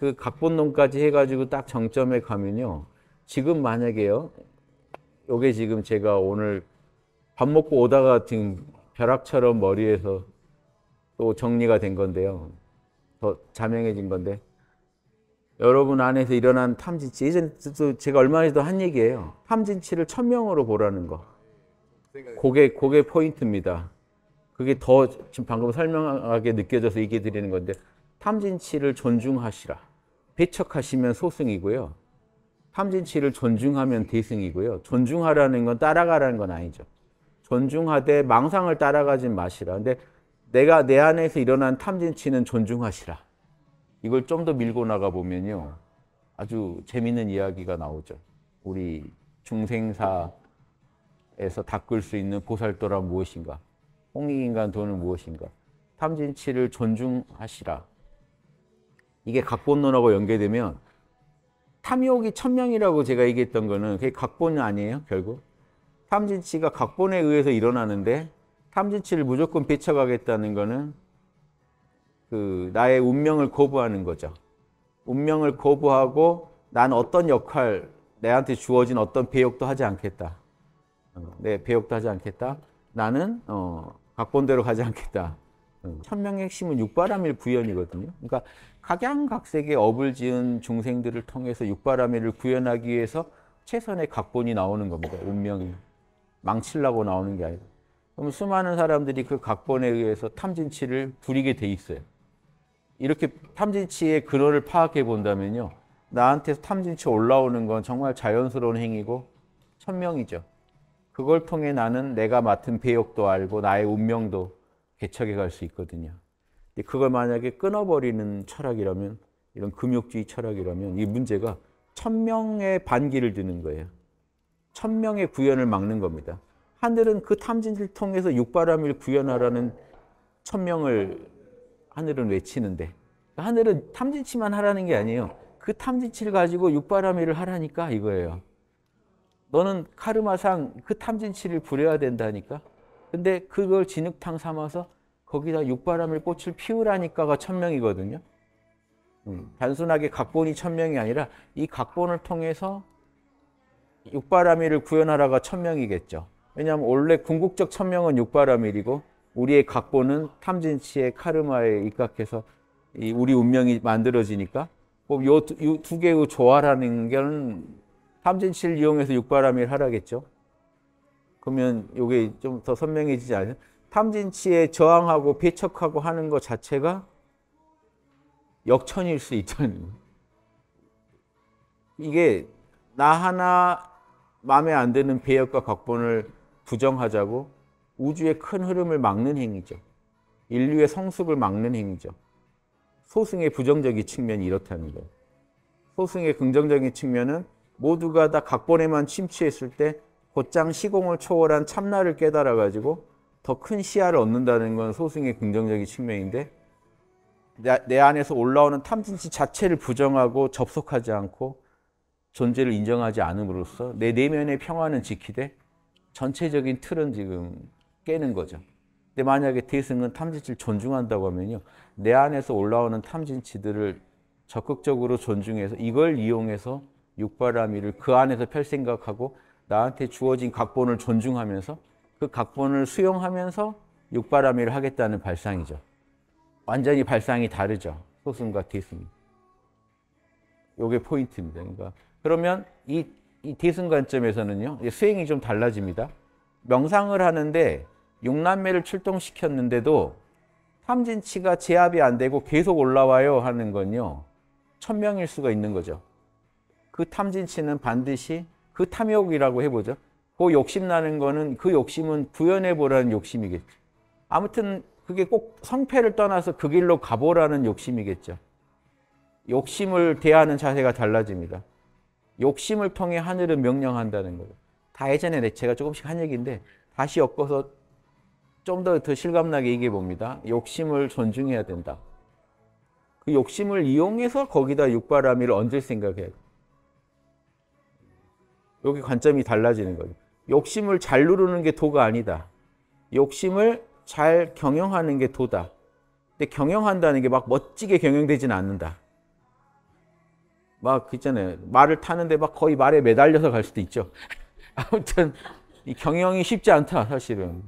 그 각본론까지 해가지고 딱 정점에 가면요. 지금 만약에요. 요게 지금 제가 오늘 밥 먹고 오다가 지금 벼락처럼 머리에서 또 정리가 된 건데요. 더 자명해진 건데. 여러분 안에서 일어난 탐진치. 예전에도 제가 얼마 전에도 한 얘기예요. 탐진치를 천명으로 보라는 거. 그게, 그게 포인트입니다. 그게 더 지금 방금 설명하게 느껴져서 얘기해 드리는 건데, 탐진치를 존중하시라. 배척하시면 소승이고요. 탐진치를 존중하면 대승이고요. 존중하라는 건 따라가라는 건 아니죠. 존중하되 망상을 따라가지 마시라. 근데 내가 내 안에서 일어난 탐진치는 존중하시라. 이걸 좀 더 밀고 나가 보면요. 아주 재밌는 이야기가 나오죠. 우리 중생사에서 닦을 수 있는 보살도란 무엇인가? 홍익인간 돈은 무엇인가? 탐진치를 존중하시라. 이게 각본론하고 연계되면 탐욕이 천명이라고 제가 얘기했던 거는 그게 각본 아니에요 결국 탐진치가 각본에 의해서 일어나는데 탐진치를 무조건 배쳐가겠다는 거는 그 나의 운명을 거부하는 거죠 운명을 거부하고 난 어떤 역할 내한테 주어진 어떤 배역도 하지 않겠다 어, 내 배역도 하지 않겠다 나는 어, 각본대로 가지 않겠다 음, 천명의 핵심은 육바람일 부연이거든요 그러니까 각양각색의 업을 지은 중생들을 통해서 육바라밀을 구현하기 위해서 최선의 각본이 나오는 겁니다. 운명이. 망치려고 나오는 게 아니라. 그럼 수많은 사람들이 그 각본에 의해서 탐진치를 부리게 돼 있어요. 이렇게 탐진치의 근원을 파악해 본다면요. 나한테 탐진치 올라오는 건 정말 자연스러운 행위고 천명이죠. 그걸 통해 나는 내가 맡은 배역도 알고 나의 운명도 개척해 갈 수 있거든요. 그걸 만약에 끊어버리는 철학이라면 이런 금욕주의 철학이라면 이 문제가 천명의 반기를 드는 거예요. 천명의 구현을 막는 겁니다. 하늘은 그 탐진을 통해서 육바람을 구현하라는 천명을 하늘은 외치는데 하늘은 탐진치만 하라는 게 아니에요. 그 탐진치를 가지고 육바람이를 하라니까 이거예요. 너는 카르마상 그 탐진치를 부려야 된다니까. 근데 그걸 진흙탕 삼아서 거기다 육바람을 꽃을 피우라니까가 천명이거든요. 음, 음, 단순하게 각본이 천명이 아니라 이 각본을 통해서 육바람이를 구현하라가 천명이겠죠. 왜냐하면 원래 궁극적 천명은 육바람일이고 우리의 각본은 탐진치의 카르마에 입각해서 우리 운명이 만들어지니까 뭐 요두 개의 조화라는 게 탐진치를 이용해서 육바람일 하라겠죠. 그러면 이게 좀 더 선명해지지 않아요? 탐진치에 저항하고 배척하고 하는 것 자체가 역천일 수 있다는 거예요. 이게 나 하나 마음에 안 드는 배역과 각본을 부정하자고 우주의 큰 흐름을 막는 행위죠. 인류의 성숙을 막는 행위죠. 소승의 부정적인 측면이 이렇다는 거예요. 소승의 긍정적인 측면은 모두가 다 각본에만 침체했을 때 곧장 시공을 초월한 참나를 깨달아가지고 더큰 시야를 얻는다는 건 소승의 긍정적인 측면인데 내, 내 안에서 올라오는 탐진치 자체를 부정하고 접속하지 않고 존재를 인정하지 않음으로써 내 내면의 평화는 지키되 전체적인 틀은 지금 깨는 거죠. 근데 만약에 대승은 탐진치를 존중한다고 하면요. 내 안에서 올라오는 탐진치들을 적극적으로 존중해서 이걸 이용해서 육바라밀을 그 안에서 펼 생각하고 나한테 주어진 각본을 존중하면서 그 각본을 수용하면서 육바라밀을 하겠다는 발상이죠. 완전히 발상이 다르죠. 소승과 디승. 요게 포인트입니다. 그러니까 그러면 이, 이 디승 관점에서는요. 수행이 좀 달라집니다. 명상을 하는데 육남매를 출동시켰는데도 삼진치가 제압이 안 되고 계속 올라와요 하는 건요. 천명일 수가 있는 거죠. 그 탐진치는 반드시 그 탐욕이라고 해보죠. 그 욕심 나는 거는 그 욕심은 구현해 보라는 욕심이겠죠. 아무튼 그게 꼭 성패를 떠나서 그 길로 가보라는 욕심이겠죠. 욕심을 대하는 자세가 달라집니다. 욕심을 통해 하늘은 명령한다는 거예다 예전에 제가 조금씩 한 얘기인데 다시 엮어서 좀더더 더 실감나게 얘기해 봅니다. 욕심을 존중해야 된다. 그 욕심을 이용해서 거기다 육바라밀을 얹을 생각해요. 여기 관점이 달라지는 거죠. 욕심을 잘 누르는 게 도가 아니다. 욕심을 잘 경영하는 게 도다. 근데 경영한다는 게 막 멋지게 경영되지는 않는다. 막 있잖아요. 말을 타는데 막 거의 말에 매달려서 갈 수도 있죠. 아무튼 이 경영이 쉽지 않다 사실은.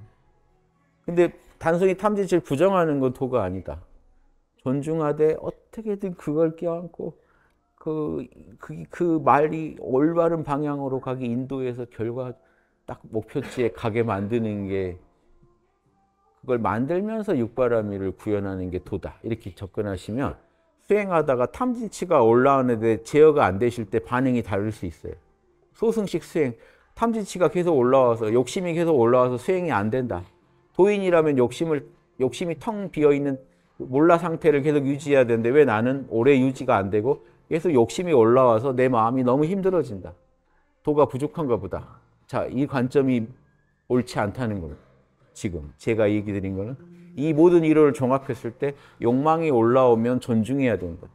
근데 단순히 탐지질 부정하는 건 도가 아니다. 존중하되 어떻게든 그걸 껴안고 그, 그, 그 말이 올바른 방향으로 가기 인도해서 결과 딱 목표지에 가게 만드는 게 그걸 만들면서 육바라밀을 구현하는 게 도다 이렇게 접근하시면 수행하다가 탐진치가 올라오는데 제어가 안 되실 때 반응이 다를 수 있어요. 소승식 수행, 탐진치가 계속 올라와서 욕심이 계속 올라와서 수행이 안 된다. 도인이라면 욕심을 욕심이 텅 비어 있는 몰라 상태를 계속 유지해야 되는데 왜 나는 오래 유지가 안 되고 계속 욕심이 올라와서 내 마음이 너무 힘들어진다. 도가 부족한가 보다. 자, 이 관점이 옳지 않다는 겁니다. 지금 제가 얘기 드린 거는 이 모든 이론을 종합했을 때 욕망이 올라오면 존중해야 된다.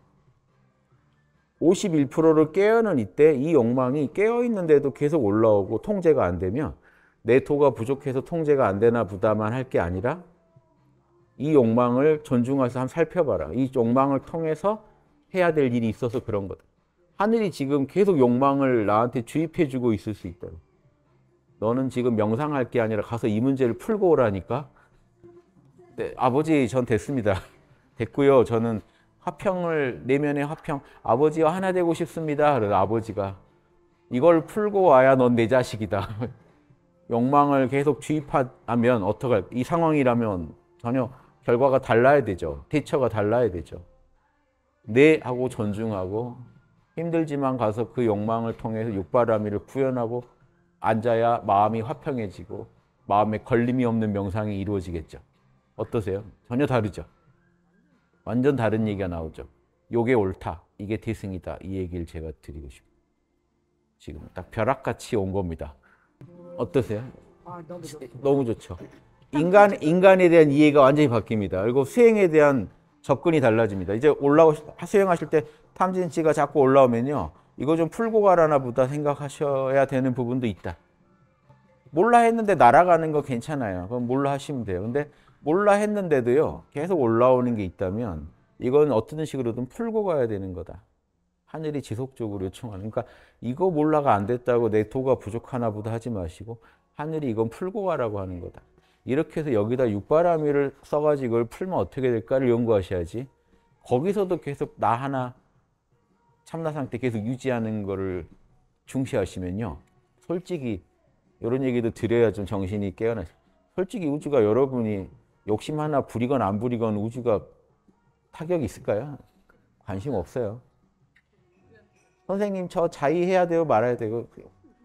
51%를 깨어는 이때 이 욕망이 깨어 있는데도 계속 올라오고 통제가 안 되면 내 토가 부족해서 통제가 안 되나 보다만 할 게 아니라 이 욕망을 존중해서 한번 살펴봐라. 이 욕망을 통해서 해야 될 일이 있어서 그런 거다. 하늘이 지금 계속 욕망을 나한테 주입해주고 있을 수 있다. 너는 지금 명상할 게 아니라 가서 이 문제를 풀고 오라니까. 네, 아버지 전 됐습니다. 됐고요. 저는 화평을 내면의 화평 아버지와 하나 되고 싶습니다. 그래서 아버지가 이걸 풀고 와야 넌 내 자식이다. 욕망을 계속 주입하면 어떡할 이 상황이라면 전혀 결과가 달라야 되죠. 대처가 달라야 되죠. 네 하고 존중하고 힘들지만 가서 그 욕망을 통해서 육바라밀을 구현하고 앉아야 마음이 화평해지고 마음에 걸림이 없는 명상이 이루어지겠죠. 어떠세요? 전혀 다르죠. 완전 다른 얘기가 나오죠. 요게 옳다. 이게 대승이다. 이 얘기를 제가 드리고 싶어요. 지금 딱 벼락같이 온 겁니다. 어떠세요? 아, 너무, 좋 너무 좋죠. 인간, 인간에 대한 이해가 완전히 바뀝니다. 그리고 수행에 대한 접근이 달라집니다. 이제 올라오, 수행하실 때 탐진치가 자꾸 올라오면요. 이거 좀 풀고 가라나 보다 생각하셔야 되는 부분도 있다. 몰라 했는데 날아가는 거 괜찮아요. 그럼 몰라 하시면 돼요. 근데 몰라 했는데도요. 계속 올라오는 게 있다면 이건 어떤 식으로든 풀고 가야 되는 거다. 하늘이 지속적으로 요청하는. 그러니까 이거 몰라가 안 됐다고 내 도가 부족하나 보다 하지 마시고 하늘이 이건 풀고 가라고 하는 거다. 이렇게 해서 여기다 육바라밀을 써가지고 이걸 풀면 어떻게 될까를 연구하셔야지 거기서도 계속 나 하나 참나 상태 계속 유지하는 거를 중시하시면요. 솔직히 이런 얘기도 드려야 좀 정신이 깨어나. 솔직히 우주가 여러분이 욕심 하나 부리건 안 부리건 우주가 타격이 있을까요? 관심 없어요. 선생님 저 자의해야 돼요 말아야 되고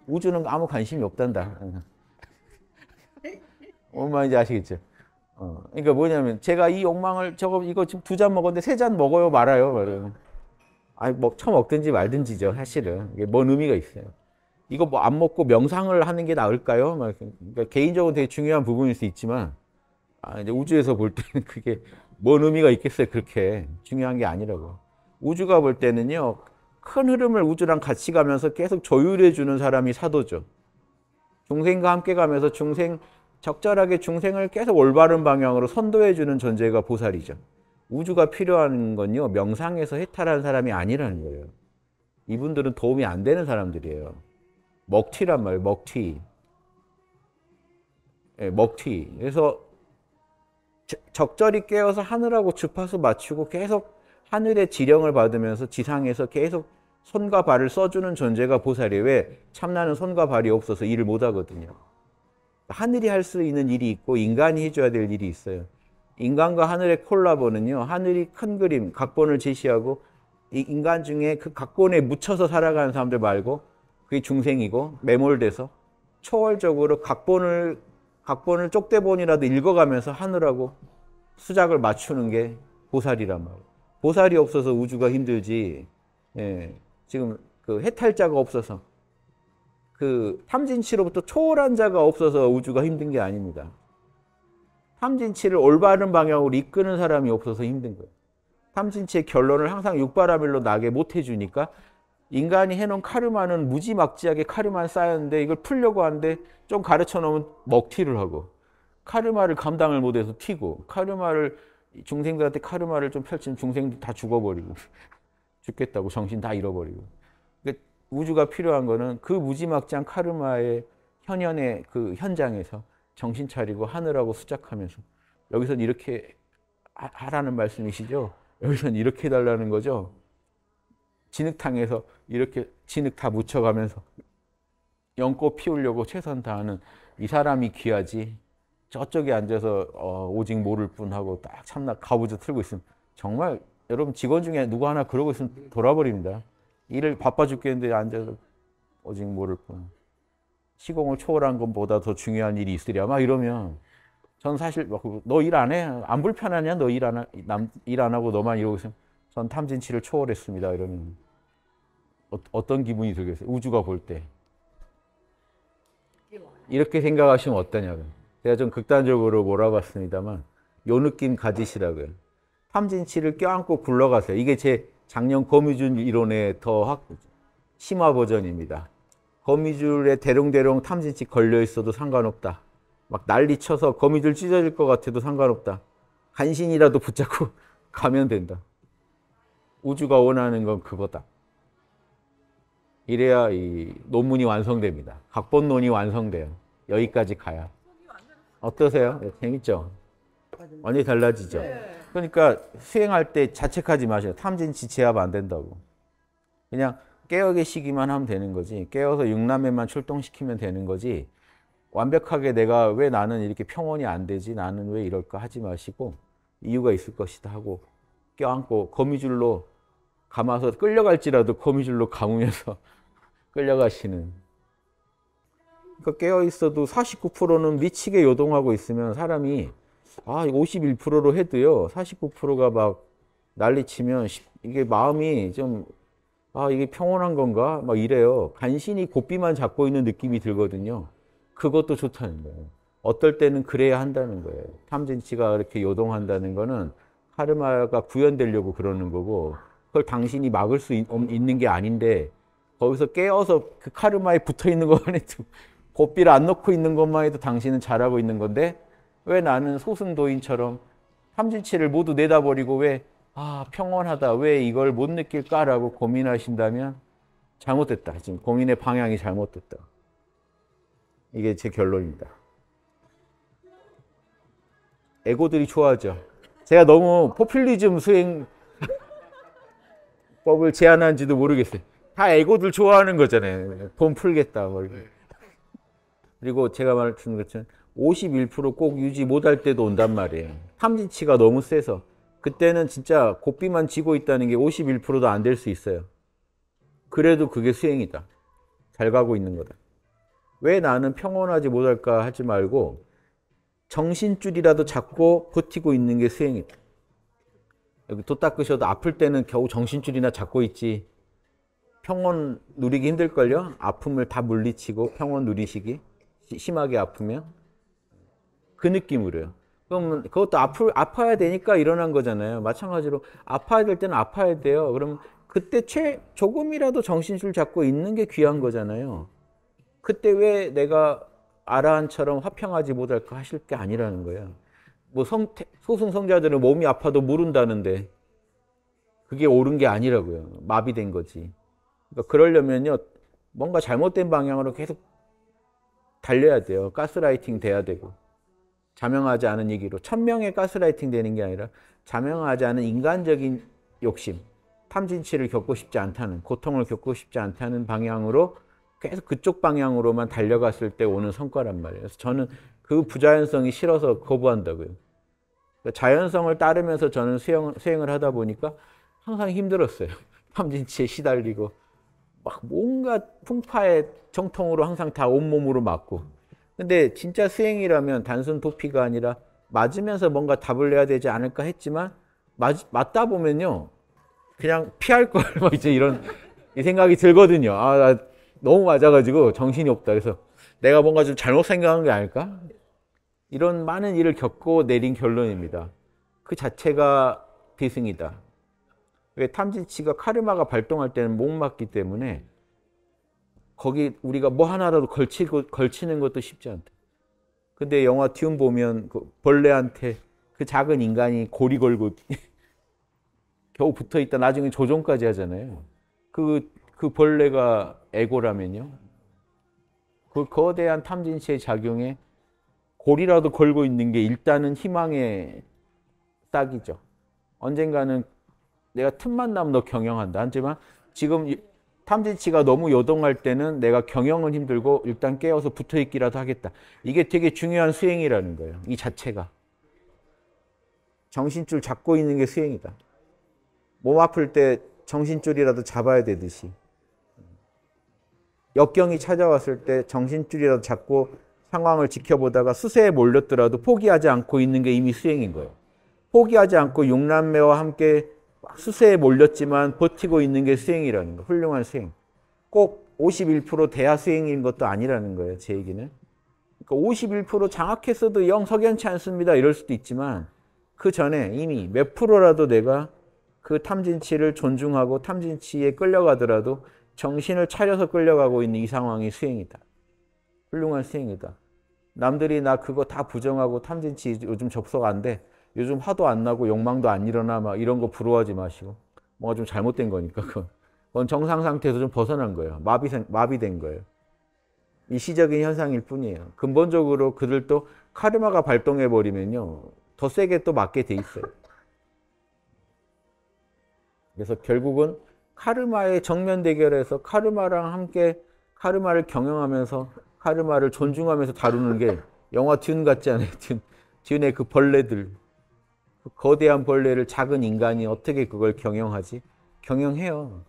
우주는 아무 관심이 없단다. 뭔 말인지 아시겠죠? 어, 그러니까 뭐냐면 제가 이 욕망을 저거 이거 지금 두 잔 먹었는데 세 잔 먹어요 말아요 말아요. 아니 뭐 처먹든지 말든지죠 사실은 이게 뭔 의미가 있어요 이거 뭐 안 먹고 명상을 하는 게 나을까요? 뭐 그러니까 개인적으로 되게 중요한 부분일 수 있지만 아 이제 우주에서 볼 때는 그게 뭔 의미가 있겠어요 그렇게 중요한 게 아니라고 우주가 볼 때는요 큰 흐름을 우주랑 같이 가면서 계속 조율해 주는 사람이 사도죠 중생과 함께 가면서 중생 적절하게 중생을 계속 올바른 방향으로 선도해 주는 존재가 보살이죠 우주가 필요한 건요, 명상에서 해탈한 사람이 아니라는 거예요. 이분들은 도움이 안 되는 사람들이에요. 먹튀란 말이에요, 먹튀. 네, 먹튀. 그래서 적절히 깨어서 하늘하고 주파수 맞추고 계속 하늘의 지령을 받으면서 지상에서 계속 손과 발을 써주는 존재가 보살이에요. 왜? 참나는 손과 발이 없어서 일을 못하거든요. 하늘이 할 수 있는 일이 있고 인간이 해줘야 될 일이 있어요. 인간과 하늘의 콜라보는요, 하늘이 큰 그림, 각본을 제시하고 인간 중에 그 각본에 묻혀서 살아가는 사람들 말고 그게 중생이고 매몰돼서 초월적으로 각본을 각본을 쪽대본이라도 읽어가면서 하느라고 수작을 맞추는 게 보살이란 말이에요. 보살이 없어서 우주가 힘들지. 예, 지금 그 해탈자가 없어서 그 탐진치로부터 초월한 자가 없어서 우주가 힘든 게 아닙니다. 탐진치를 올바른 방향으로 이끄는 사람이 없어서 힘든 거예요. 탐진치의 결론을 항상 육바라밀로 나게 못 해주니까 인간이 해놓은 카르마는 무지막지하게 카르마 쌓였는데 이걸 풀려고 하는데 좀 가르쳐놓으면 먹튀를 하고 카르마를 감당을 못해서 튀고 카르마를 중생들한테 카르마를 좀 펼치면 중생들 다 죽어버리고 죽겠다고 정신 다 잃어버리고 그러니까 우주가 필요한 거는 그 무지막지한 카르마의 현현의 그 현장에서 정신 차리고 하느라고 수작하면서 여기선 이렇게 하라는 말씀이시죠? 여기선 이렇게 해달라는 거죠? 진흙탕에서 이렇게 진흙 다 묻혀가면서 연꽃 피우려고 최선 다하는 이 사람이 귀하지 저쪽에 앉아서 어, 오직 모를 뿐 하고 딱 참나 가부좌 틀고 있으면 정말 여러분 직원 중에 누구 하나 그러고 있으면 돌아버립니다. 일을 바빠 죽겠는데 앉아서 오직 모를 뿐. 시공을 초월한 것보다 더 중요한 일이 있으랴 막 이러면 전 사실 뭐 그 너일 안 해? 안 불편하냐? 너 일 안 하고 너만 이러고 있으면 전 탐진치를 초월했습니다 이러면 어, 떤 기분이 들겠어요? 우주가 볼 때. 이렇게 생각하시면 어떠냐고요. 제가 좀 극단적으로 몰아봤습니다만 요 느낌 가지시라고요. 탐진치를 껴안고 굴러가세요. 이게 제 작년 거미준 이론의 더 확, 심화 버전입니다. 거미줄에 대롱대롱 탐진치 걸려 있어도 상관없다. 막 난리 쳐서 거미줄 찢어질 것 같아도 상관없다. 간신이라도 붙잡고 가면 된다. 우주가 원하는 건 그거다. 이래야 이 논문이 완성됩니다. 각본론이 완성돼요. 여기까지 가야. 어떠세요? 네, 재밌죠? 완전히 달라지죠? 네. 그러니까 수행할 때 자책하지 마세요. 탐진 지체압 안 된다고. 그냥 깨어 계시기만 하면 되는 거지 깨어서 육남매만 출동시키면 되는 거지 완벽하게 내가 왜 나는 이렇게 평온이 안 되지 나는 왜 이럴까 하지 마시고 이유가 있을 것이다 하고 껴안고 거미줄로 감아서 끌려갈지라도 거미줄로 감으면서 끌려가시는 그러니까 깨어 있어도 49%는 미치게 요동하고 있으면 사람이 아 51%로 해도요 49%가 막 난리치면 이게 마음이 좀 아, 이게 평온한 건가? 막 이래요. 간신히 고삐만 잡고 있는 느낌이 들거든요. 그것도 좋다는 거예요. 어떨 때는 그래야 한다는 거예요. 탐진치가 이렇게 요동한다는 거는 카르마가 구현되려고 그러는 거고, 그걸 당신이 막을 수 있, 있는 게 아닌데, 거기서 깨어서 그 카르마에 붙어 있는 것만 해도, 고삐를 안 놓고 있는 것만 해도 당신은 잘하고 있는 건데, 왜 나는 소승도인처럼 탐진치를 모두 내다버리고 왜 아, 평온하다. 왜 이걸 못 느낄까라고 고민하신다면 잘못됐다. 지금 고민의 방향이 잘못됐다. 이게 제 결론입니다. 에고들이 좋아하죠. 제가 너무 포퓰리즘 수행법을 제안한지도 모르겠어요. 다 에고들 좋아하는 거잖아요. 돈 풀겠다. 뭐. 네. 그리고 제가 말씀드 것처럼 51%꼭 유지 못할 때도 온단 말이에요. 탐진치가 너무 세서 그때는 진짜 고삐만 지고 있다는 게 51%도 안 될 수 있어요. 그래도 그게 수행이다. 잘 가고 있는 거다. 왜 나는 평온하지 못할까 하지 말고 정신줄이라도 잡고 버티고 있는 게 수행이다. 여기 도 닦으셔도 아플 때는 겨우 정신줄이나 잡고 있지. 평온 누리기 힘들걸요? 아픔을 다 물리치고 평온 누리시기. 심하게 아프면. 그 느낌으로요. 그럼 그것도 아프, 아파야 되니까 일어난 거잖아요. 마찬가지로 아파야 될 때는 아파야 돼요. 그럼 그때 최, 조금이라도 정신줄 잡고 있는 게 귀한 거잖아요. 그때 왜 내가 아라한처럼 화평하지 못할까 하실 게 아니라는 거예요. 뭐성 소승성자들은 몸이 아파도 모른다는데 그게 옳은 게 아니라고요. 마비된 거지. 그러니까 그러려면요. 뭔가 잘못된 방향으로 계속 달려야 돼요. 가스라이팅 돼야 되고. 자명하지 않은 얘기로 천명의 가스라이팅 되는 게 아니라 자명하지 않은 인간적인 욕심, 탐진치를 겪고 싶지 않다는, 고통을 겪고 싶지 않다는 방향으로 계속 그쪽 방향으로만 달려갔을 때 오는 성과란 말이에요. 그래서 저는 그 부자연성이 싫어서 거부한다고요. 그러니까 자연성을 따르면서 저는 수행, 수행을 하다 보니까 항상 힘들었어요. 탐진치에 시달리고 막 뭔가 풍파의 정통으로 항상 다 온몸으로 맞고 근데 진짜 수행이라면 단순 부피가 아니라 맞으면서 뭔가 답을 내야 되지 않을까 했지만 맞, 맞다 보면요 그냥 피할 걸 뭐 이제 이런 생각이 들거든요 아나 너무 맞아가지고 정신이 없다 그래서 내가 뭔가 좀 잘못 생각한 게 아닐까 이런 많은 일을 겪고 내린 결론입니다 그 자체가 비승이다왜탐지치가 카르마가 발동할 때는 못 맞기 때문에 거기 우리가 뭐 하나라도 걸치고, 걸치는 것도 쉽지 않다. 근데 영화 튠 보면 그 벌레한테 그 작은 인간이 고리 걸고 겨우 붙어 있다 나중에 조종까지 하잖아요. 그, 그 벌레가 에고라면요. 그 거대한 탐진체의 작용에 고리라도 걸고 있는 게 일단은 희망의 싹이죠. 언젠가는 내가 틈만 나면 너 경영한다. 하지만 지금 탐지치가 너무 요동할 때는 내가 경영은 힘들고 일단 깨어서 붙어있기라도 하겠다. 이게 되게 중요한 수행이라는 거예요. 이 자체가. 정신줄 잡고 있는 게 수행이다. 몸 아플 때 정신줄이라도 잡아야 되듯이. 역경이 찾아왔을 때 정신줄이라도 잡고 상황을 지켜보다가 수세에 몰렸더라도 포기하지 않고 있는 게 이미 수행인 거예요. 포기하지 않고 용남매와 함께 수세에 몰렸지만 버티고 있는 게 수행이라는 거, 예요 훌륭한 수행. 꼭 51% 대하 수행인 것도 아니라는 거예요, 제 얘기는. 그러니까 51% 장악했어도 영 석연치 않습니다. 이럴 수도 있지만 그 전에 이미 몇 프로라도 내가 그 탐진치를 존중하고 탐진치에 끌려가더라도 정신을 차려서 끌려가고 있는 이 상황이 수행이다. 훌륭한 수행이다. 남들이 나 그거 다 부정하고 탐진치 요즘 접속 안 돼. 요즘 화도 안 나고 욕망도 안 일어나 막 이런 거 부러워하지 마시고 뭔가 좀 잘못된 거니까 그건, 그건 정상 상태에서 좀 벗어난 거예요. 마비 마비된 거예요. 이시적인 현상일 뿐이에요. 근본적으로 그들도 카르마가 발동해 버리면요 더 세게 또 맞게 돼 있어요. 그래서 결국은 카르마의 정면 대결에서 카르마랑 함께 카르마를 경영하면서 카르마를 존중하면서 다루는 게 영화 듄 같지 않아요? 듄. 듄의 그 벌레들 그 거대한 벌레를 작은 인간이 어떻게 그걸 경영하지? 경영해요.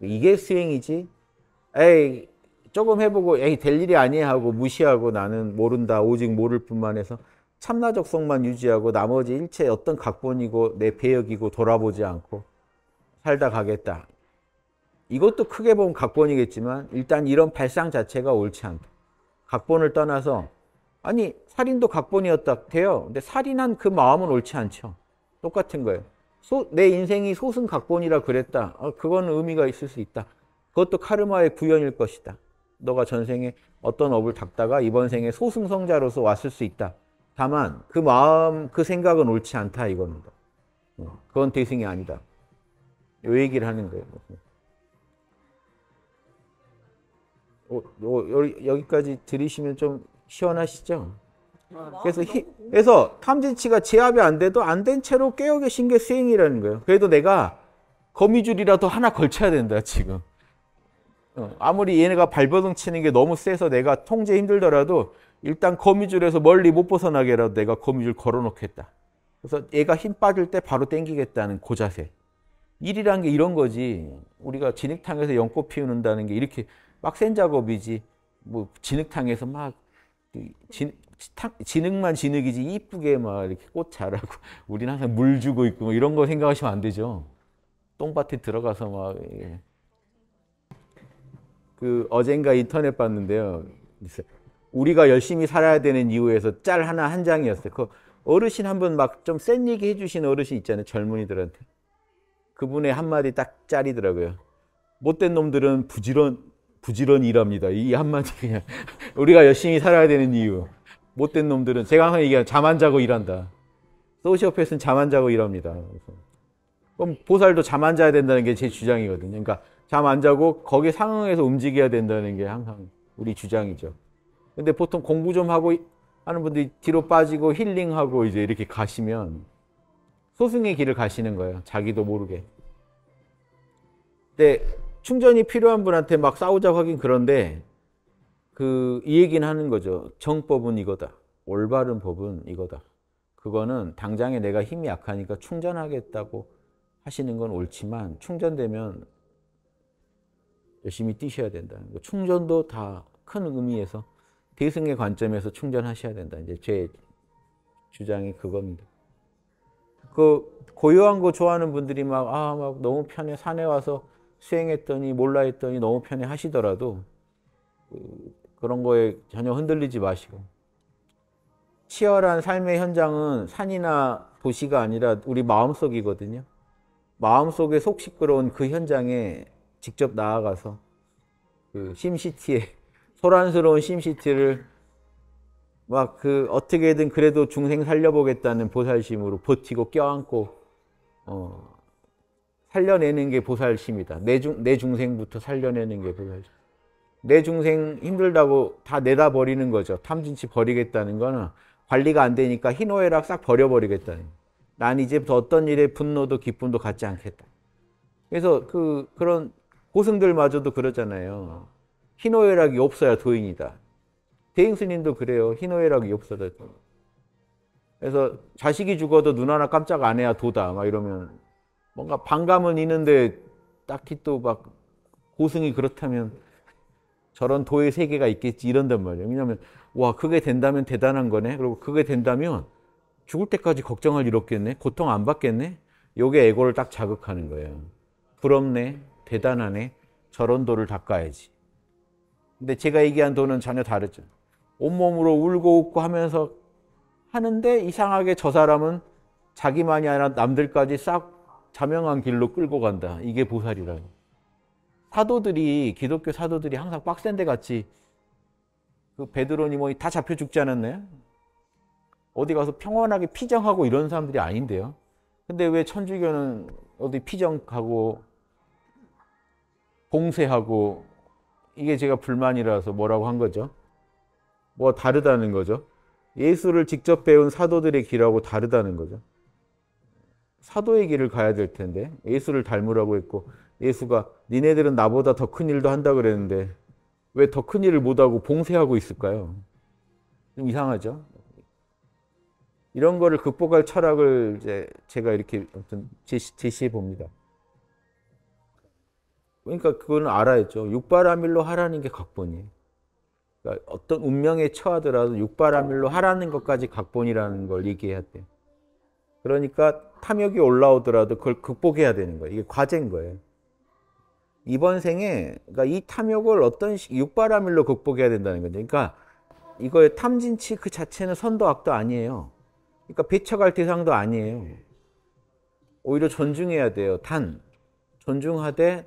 이게 스윙이지. 에이, 조금 해보고 에이 될 일이 아니야 하고 무시하고 나는 모른다 오직 모를 뿐만 해서 참나적성만 유지하고 나머지 일체 어떤 각본이고 내 배역이고 돌아보지 않고 살다 가겠다. 이것도 크게 보면 각본이겠지만 일단 이런 발상 자체가 옳지 않다. 각본을 떠나서 아니 살인도 각본이었다 돼요. 근데 살인한 그 마음은 옳지 않죠. 똑같은 거예요. 소, 내 인생이 소승 각본이라 그랬다. 아, 그건 의미가 있을 수 있다. 그것도 카르마의 구현일 것이다. 너가 전생에 어떤 업을 닦다가 이번 생에 소승성자로서 왔을 수 있다. 다만 그 마음, 그 생각은 옳지 않다 이겁니다. 어, 그건 대승이 아니다. 요 얘기를 하는 거예요. 오, 어, 오, 여기까지 들으시면 좀 시원하시죠? 아, 그래서 히, 그래서 탐진치가 제압이 안 돼도 안 된 채로 깨어 계신 게 수행이라는 거예요. 그래도 내가 거미줄이라도 하나 걸쳐야 된다 지금. 어, 아무리 얘네가 발버둥 치는 게 너무 세서 내가 통제 힘들더라도 일단 거미줄에서 멀리 못 벗어나게라도 내가 거미줄 걸어놓겠다. 그래서 얘가 힘 빠질 때 바로 땡기겠다는 고 그 자세. 일이란 게 이런 거지. 우리가 진흙탕에서 연꽃 피우는다는 게 이렇게 빡센 작업이지. 뭐 진흙탕에서 막 진, 진흙만 진흙이지 이쁘게 막 이렇게 꽃 자라고 우리는 항상 물 주고 있고 뭐 이런 거 생각하시면 안 되죠. 똥밭에 들어가서 막. 예. 그 어젠가 인터넷 봤는데요. 우리가 열심히 살아야 되는 이유에서 짤 하나 한 장이었어요. 그 어르신 한 분 막 좀 센 얘기 해주신 어르신 있잖아요. 젊은이들한테. 그분의 한마디 딱 짤이더라고요. 못된 놈들은 부지런, 부지런히 일합니다. 이 한마디 그냥 우리가 열심히 살아야 되는 이유. 못된 놈들은 제가 항상 얘기하는 잠안 자고 일한다. 소시오패스는 잠 안 자고 일합니다. 그럼 보살도 잠 안 자야 된다는 게 제 주장이거든요. 그러니까 잠 안 자고 거기에 상황에서 움직여야 된다는 게 항상 우리 주장이죠. 근데 보통 공부 좀 하고 하는 분들이 뒤로 빠지고 힐링하고 이제 이렇게 가시면 소승의 길을 가시는 거예요. 자기도 모르게. 근데 충전이 필요한 분한테 막 싸우자고 하긴 그런데 그이 얘기는 하는 거죠. 정법은 이거다. 올바른 법은 이거다. 그거는 당장에 내가 힘이 약하니까 충전하겠다고 하시는 건 옳지만 충전되면 열심히 뛰셔야 된다. 충전도 다 큰 의미에서 대승의 관점에서 충전하셔야 된다. 이제 제 주장이 그겁니다. 그 고요한 거 좋아하는 분들이 막, 아, 막 너무 편해. 산에 와서 수행했더니 몰라 했더니 너무 편해 하시더라도 그, 그런 거에 전혀 흔들리지 마시고 치열한 삶의 현장은 산이나 도시가 아니라 우리 마음속이거든요. 마음속에 속 시끄러운 그 현장에 직접 나아가서 그 심시티에 소란스러운 심시티를 막 그 어떻게든 그래도 중생 살려보겠다는 보살심으로 버티고 껴안고 어 살려내는 게 보살심이다. 내, 중, 내 중생부터 살려내는 게 보살심. 내 중생 힘들다고 다 내다버리는 거죠. 탐진치 버리겠다는 거는 관리가 안 되니까 희노애락 싹 버려버리겠다는 거예요. 난 이제부터 어떤 일에 분노도 기쁨도 갖지 않겠다. 그래서 그, 그런 고승들마저도 그러잖아요. 희노애락이 없어야 도인이다. 대행스님도 그래요. 희노애락이 없어야 도인. 그래서 자식이 죽어도 눈 하나 깜짝 안 해야 도다. 막 이러면 뭔가 반감은 있는데 딱히 또 막 고승이 그렇다면 저런 도의 세계가 있겠지 이런단 말이에요. 왜냐하면 와 그게 된다면 대단한 거네. 그리고 그게 된다면 죽을 때까지 걱정할 일 없겠네. 고통 안 받겠네. 요게 에고를 딱 자극하는 거예요. 부럽네. 대단하네. 저런 도를 닦아야지. 근데 제가 얘기한 도는 전혀 다르죠. 온몸으로 울고 웃고 하면서 하는데 이상하게 저 사람은 자기만이 아니라 남들까지 싹 자명한 길로 끌고 간다. 이게 보살이라고. 사도들이 기독교 사도들이 항상 빡센데 같이 그 베드로니 뭐다 잡혀 죽지 않았나요? 어디 가서 평온하게 피정하고 이런 사람들이 아닌데요. 근데 왜 천주교는 어디 피정하고 봉쇄하고 이게 제가 불만이라서 뭐라고 한 거죠? 뭐 다르다는 거죠. 예수를 직접 배운 사도들의 길하고 다르다는 거죠. 사도의 길을 가야 될 텐데 예수를 닮으라고 했고 예수가 니네들은 나보다 더 큰 일도 한다 그랬는데 왜 더 큰 일을 못하고 봉쇄하고 있을까요? 좀 이상하죠? 이런 거를 극복할 철학을 이제 제가 이렇게 어떤 제시, 해 봅니다. 그러니까 그건 알아야죠. 육바라밀로 하라는 게 각본이에요. 그러니까 어떤 운명에 처하더라도 육바라밀로 하라는 것까지 각본이라는 걸 얘기해야 돼요. 그러니까 탐욕이 올라오더라도 그걸 극복해야 되는 거예요. 이게 과제인 거예요. 이번 생에 그러니까 이 탐욕을 어떤 식 육바라밀로 극복해야 된다는 거죠. 그러니까 이거의 탐진치 그 자체는 선도 악도 아니에요. 그러니까 배척할 대상도 아니에요. 오히려 존중해야 돼요. 단 존중하되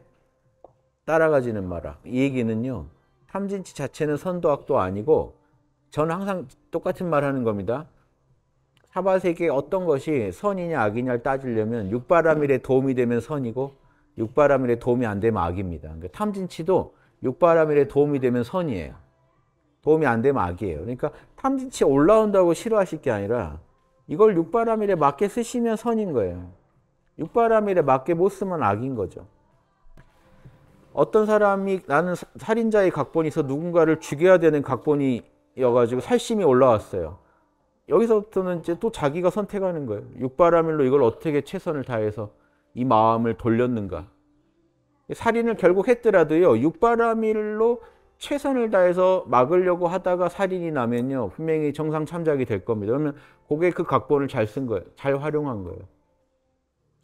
따라가지는 마라. 이 얘기는요. 탐진치 자체는 선도 악도 아니고 저는 항상 똑같은 말 하는 겁니다. 사바세계 어떤 것이 선이냐 악이냐를 따지려면 육바라밀에 도움이 되면 선이고 육바라밀에 도움이 안 되면 악입니다. 그러니까 탐진치도 육바라밀에 도움이 되면 선이에요. 도움이 안 되면 악이에요. 그러니까 탐진치 올라온다고 싫어하실 게 아니라 이걸 육바라밀에 맞게 쓰시면 선인 거예요. 육바라밀에 맞게 못 쓰면 악인 거죠. 어떤 사람이 나는 살인자의 각본이 있어 누군가를 죽여야 되는 각본이여가지고 살심이 올라왔어요. 여기서부터는 이제 또 자기가 선택하는 거예요. 육바라밀로 이걸 어떻게 최선을 다해서 이 마음을 돌렸는가. 살인을 결국 했더라도요. 육바라밀로 최선을 다해서 막으려고 하다가 살인이 나면요. 분명히 정상 참작이 될 겁니다. 그러면 그게 그 각본을 잘 쓴 거예요. 잘 활용한 거예요.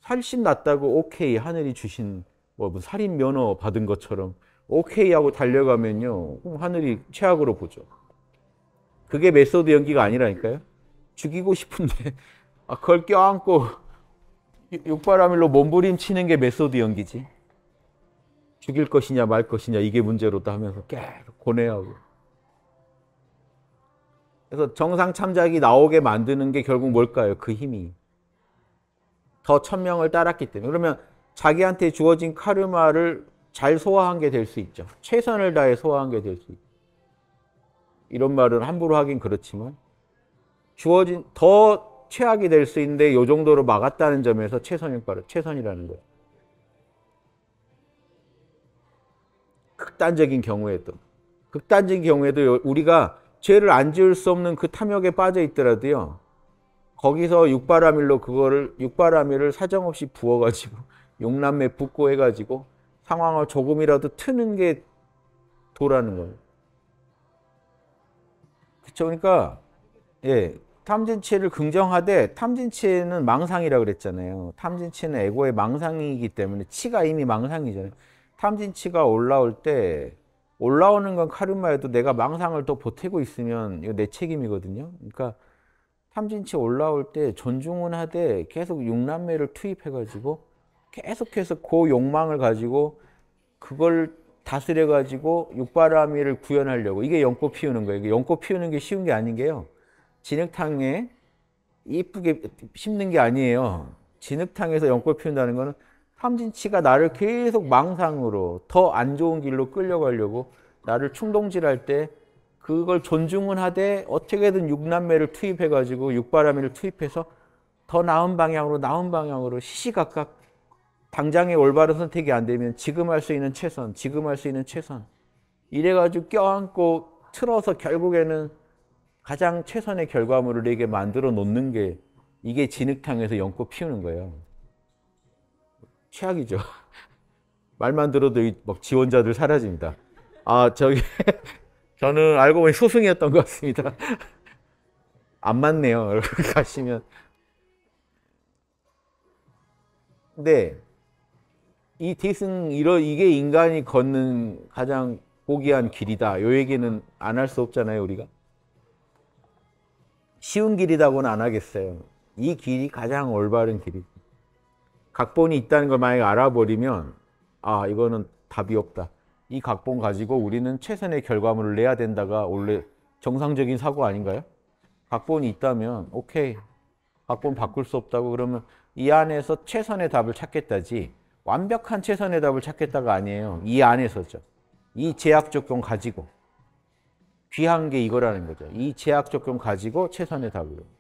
살신 났다고 오케이 하늘이 주신 뭐 살인 면허 받은 것처럼 오케이 하고 달려가면요. 하늘이 최악으로 보죠. 그게 메소드 연기가 아니라니까요. 죽이고 싶은데 아, 그걸 껴안고 육바람밀로 몸부림치는 게 메소드 연기지. 죽일 것이냐 말 것이냐 이게 문제로다 하면서 계속 고뇌하고. 그래서 정상 참작이 나오게 만드는 게 결국 뭘까요? 그 힘이. 더 천명을 따랐기 때문에. 그러면 자기한테 주어진 카르마를 잘 소화한 게 될 수 있죠. 최선을 다해 소화한 게 될 수 있죠. 이런 말은 함부로 하긴 그렇지만 주어진 더 최악이 될 수 있는데 이 정도로 막았다는 점에서 최선일 거를 최선이라는 거예요. 극단적인 경우에도 극단적인 경우에도 우리가 죄를 안 지을 수 없는 그 탐욕에 빠져 있더라도요. 거기서 육바라밀로 그거를 육바라밀을 사정없이 부어가지고 용남에 붓고 해가지고 상황을 조금이라도 트는 게 도라는 거예요. 그쵸? 그러니까 예 탐진치를 긍정하되 탐진치는 망상이라고 그랬잖아요. 탐진치는 에고의 망상이기 때문에 치가 이미 망상이잖아요. 탐진치가 올라올 때 올라오는 건 카르마여도 내가 망상을 또 보태고 있으면 이거 내 책임이거든요. 그러니까 탐진치 올라올 때 존중은 하되 계속 용남매를 투입해가지고 계속해서 그 욕망을 가지고 그걸 다스려가지고 육바라미를 구현하려고 이게 연꽃 피우는 거예요. 이게 연꽃 피우는 게 쉬운 게 아닌 게요. 진흙탕에 이쁘게 심는 게 아니에요. 진흙탕에서 연꽃 피운다는 거는 삼진치가 나를 계속 망상으로 더 안 좋은 길로 끌려가려고 나를 충동질할 때 그걸 존중은 하되 어떻게든 육남매를 투입해가지고 육바람이를 투입해서 더 나은 방향으로 나은 방향으로 시시각각 당장의 올바른 선택이 안 되면 지금 할 수 있는 최선, 지금 할 수 있는 최선 이래가지고 껴안고 틀어서 결국에는 가장 최선의 결과물을 내게 만들어 놓는 게 이게 진흙탕에서 연꽃 피우는 거예요. 최악이죠. 말만 들어도 막 지원자들 사라집니다. 아, 저기, 저는 알고 보니 소승이었던 것 같습니다. 안 맞네요. 이렇게 가시면. 근이 디승 이런 이게 인간이 걷는 가장 고귀한 길이다. 요 얘기는 안 할 수 없잖아요, 우리가. 쉬운 길이라고는 안 하겠어요. 이 길이 가장 올바른 길이. 각본이 있다는 걸 만약 에 알아버리면 아 이거는 답이 없다. 이 각본 가지고 우리는 최선의 결과물을 내야 된다가 원래 정상적인 사고 아닌가요? 각본이 있다면 오케이 각본 바꿀 수 없다고 그러면 이 안에서 최선의 답을 찾겠다지 완벽한 최선의 답을 찾겠다가 아니에요. 이 안에서죠. 이 제약 조건 가지고. 귀한 게 이거라는 거죠. 이 제약 조건 가지고 최선을 다해요.